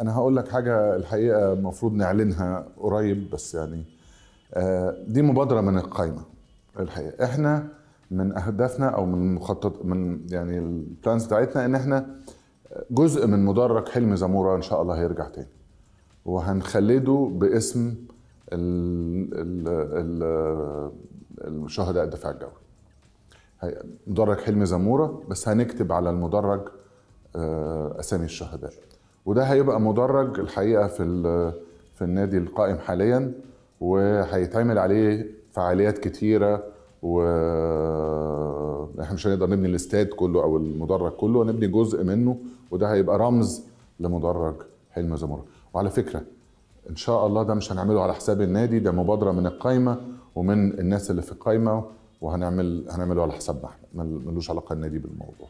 انا هقول لك حاجه الحقيقه المفروض نعلنها قريب بس يعني آه، دي مبادره من القايمه الحقيقه احنا من اهدافنا او من مخطط من يعني البلانز بتاعتنا ان احنا جزء من مدرج حلم زموره ان شاء الله هيرجع تاني وهنخلده باسم ال ال الشهداء الدفاع الجوي مدرج حلم زموره بس هنكتب على المدرج آه، اسامي الشهداء وده هيبقى مدرج الحقيقه في في النادي القائم حاليا وهيتعمل عليه فعاليات كتيره و احنا مش هنقدر نبني الاستاد كله او المدرج كله هنبني جزء منه وده هيبقى رمز لمدرج حلم زمرد وعلى فكره ان شاء الله ده مش هنعمله على حساب النادي ده مبادره من القايمه ومن الناس اللي في القايمه وهنعمل هنعمله على حسابنا احنا ملوش علاقه النادي بالموضوع